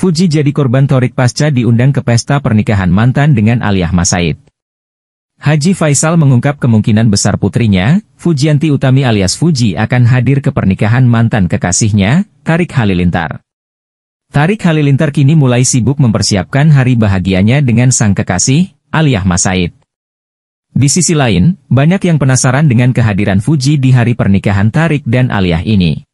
Fuji jadi korban Torik pasca diundang ke pesta pernikahan mantan dengan Aliyah Masaid. Haji Faisal mengungkap kemungkinan besar putrinya, Fujianti Utami alias Fuji akan hadir ke pernikahan mantan kekasihnya, Tarik Halilintar. Tarik Halilintar kini mulai sibuk mempersiapkan hari bahagianya dengan sang kekasih, Aliyah Masaid. Di sisi lain, banyak yang penasaran dengan kehadiran Fuji di hari pernikahan Tarik dan Aliyah ini.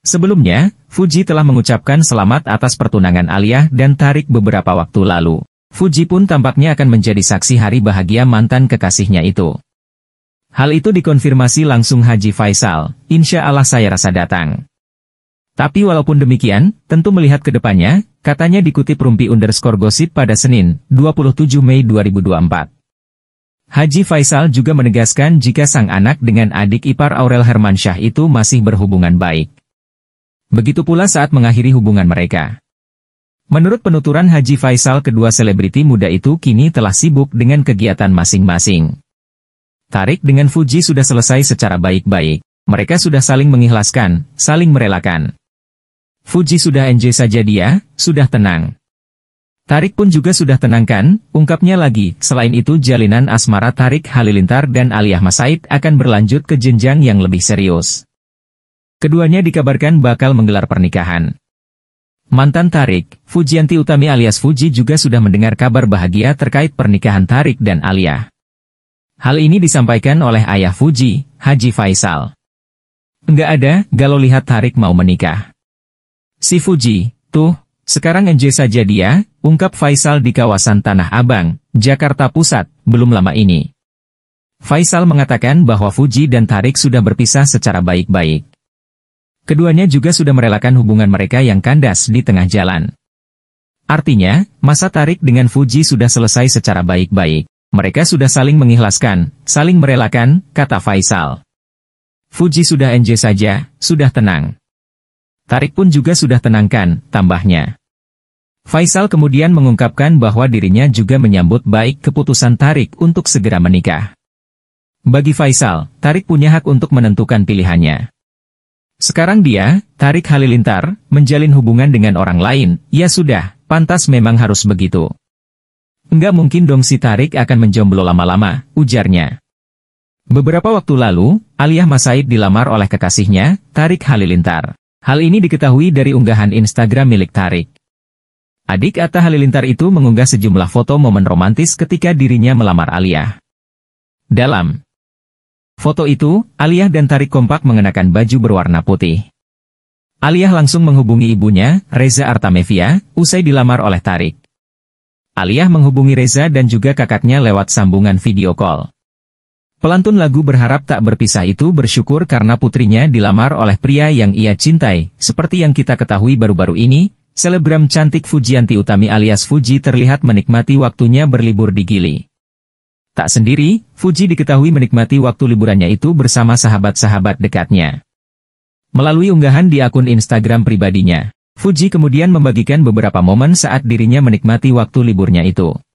Sebelumnya, Fuji telah mengucapkan selamat atas pertunangan Alia dan Tarik beberapa waktu lalu. Fuji pun tampaknya akan menjadi saksi hari bahagia mantan kekasihnya itu. Hal itu dikonfirmasi langsung Haji Faisal, insya Allah saya rasa datang. Tapi walaupun demikian, tentu melihat ke depannya, katanya dikutip Rumpi underscore gosip pada Senin, 27 Mei 2024. Haji Faisal juga menegaskan jika sang anak dengan adik ipar Aurel Hermansyah itu masih berhubungan baik. Begitu pula saat mengakhiri hubungan mereka. Menurut penuturan Haji Faisal kedua selebriti muda itu kini telah sibuk dengan kegiatan masing-masing. Tarik dengan Fuji sudah selesai secara baik-baik. Mereka sudah saling mengikhlaskan, saling merelakan. Fuji sudah enjoy saja dia, sudah tenang. Tarik pun juga sudah tenangkan, ungkapnya lagi, selain itu jalinan asmara Tarik Halilintar dan Aliyah Masaid akan berlanjut ke jenjang yang lebih serius. Keduanya dikabarkan bakal menggelar pernikahan. Mantan Tarik, Fujianti Utami alias Fuji juga sudah mendengar kabar bahagia terkait pernikahan Tarik dan Alia. Hal ini disampaikan oleh ayah Fuji, Haji Faisal. Enggak ada, galau lihat Tarik mau menikah. Si Fuji, tuh, sekarang NJ saja dia, ungkap Faisal di kawasan Tanah Abang, Jakarta Pusat, belum lama ini. Faisal mengatakan bahwa Fuji dan Tarik sudah berpisah secara baik-baik. Keduanya juga sudah merelakan hubungan mereka yang kandas di tengah jalan. Artinya, masa tarik dengan Fuji sudah selesai secara baik-baik. Mereka sudah saling mengikhlaskan, saling merelakan, kata Faisal. Fuji sudah enjoy saja, sudah tenang. Tarik pun juga sudah tenangkan, tambahnya. Faisal kemudian mengungkapkan bahwa dirinya juga menyambut baik keputusan Tarik untuk segera menikah. Bagi Faisal, Tarik punya hak untuk menentukan pilihannya. Sekarang dia, Tarik Halilintar, menjalin hubungan dengan orang lain, ya sudah, pantas memang harus begitu. Enggak mungkin dong si Tarik akan menjomblo lama-lama, ujarnya. Beberapa waktu lalu, Aliyah Masaid dilamar oleh kekasihnya, Tarik Halilintar. Hal ini diketahui dari unggahan Instagram milik Tarik. Adik Atta Halilintar itu mengunggah sejumlah foto momen romantis ketika dirinya melamar Aliyah. Dalam Foto itu, Aliyah dan Tarik kompak mengenakan baju berwarna putih. Aliyah langsung menghubungi ibunya, Reza Artamevia, usai dilamar oleh Tarik. Aliyah menghubungi Reza dan juga kakaknya lewat sambungan video call. Pelantun lagu berharap tak berpisah itu bersyukur karena putrinya dilamar oleh pria yang ia cintai, seperti yang kita ketahui baru-baru ini, selebgram cantik Fujianti Utami alias Fuji terlihat menikmati waktunya berlibur di Gili. Tak sendiri, Fuji diketahui menikmati waktu liburannya itu bersama sahabat-sahabat dekatnya. Melalui unggahan di akun Instagram pribadinya, Fuji kemudian membagikan beberapa momen saat dirinya menikmati waktu liburnya itu.